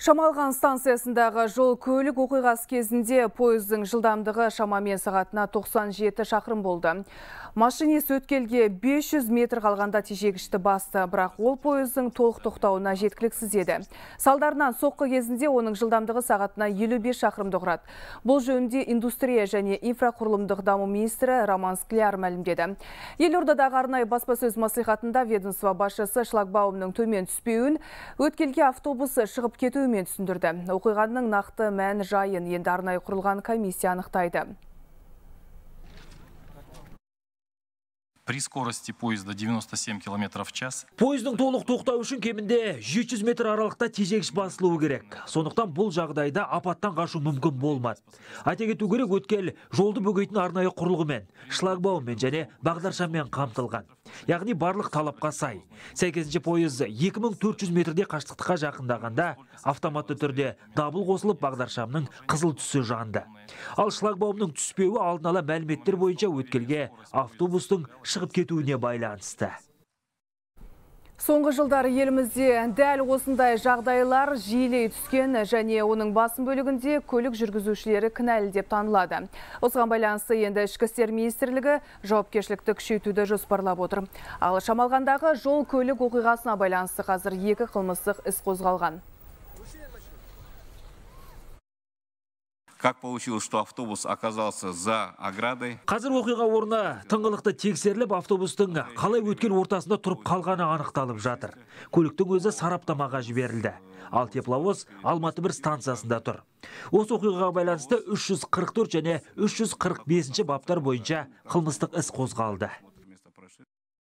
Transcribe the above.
Шамалған станциясындағы жол көлік оқиғасы кезінде пойыздың жылдамдығы шамамен сағатына 97 шақырым болды. Машинист өткелге 500 метр қалғанда тежегішті басты, бірақ ол пойыздың толық тоқтауына жеткіліксіз еді. Салдарынан соққы кезінде оның жылдамдығы сағатына 55 шақырымды құрады. Бұл жөнде индустрия және инфрақұрылымдық даму министрі Роман Скляр мәлімдеді. Елордадағы арнайы баспасөз мәслихатында ведомство басшысы шлагбаумның төмен түспеуін, өткелге автобусы шығып кету мен түсіндірді. Оқиғаның нақты мән жайын енді арнайы құрылған комиссия анықтайды. при скорости поезда 97 км в час. Поездың толық тоқтау үшін кемінде 700 метр аралықта тежегіш басылуы керек. Сондықтан бұл жағдайда апаттан қашу мүмкін болмады. Айта кету керек өткел жолды бөгейтін арнайы құрылғымен, шлагбауммен және бағдаршаммен қамтылған яғни барлық талапқа сай сәйкесінше пойыз 2400 метрде қашықтыққа жақындағанда автоматты түрде дабыл қосылып бағдаршамның қызыл түсі жанды ал шлагбаумның түспеуі алдын ала мәліметтер бойынша өткелге автобустың шығып кетуіне байланысты Соңғы жылдар елімізде дәл осындай жағдайлар жиілей түскен және оның басын бөлігінде көлік жүргізушілері кінәлі деп танылады. Осыған байланысты енді ішкі істер министрлігі жауапкершілікті күшейтуді жоспарлап отыр. Ал шамалғандағы жол көлік оқиғасына байланысты қазір екі қылмыстық іс қозғалған как получилось что автобус оказался за оградой қазір оқиға орны тыңғылықты тексеріліп автобустың қалай өткен ортасында тұрып қалғаны анықталып жатыр көліктің өзі сараптамаға жіберілді ал тепловоз алматы бір станциясында тұр осы оқиғаға байланысты 344 және 345 баптар бойынша қылмыстық іс қозғалды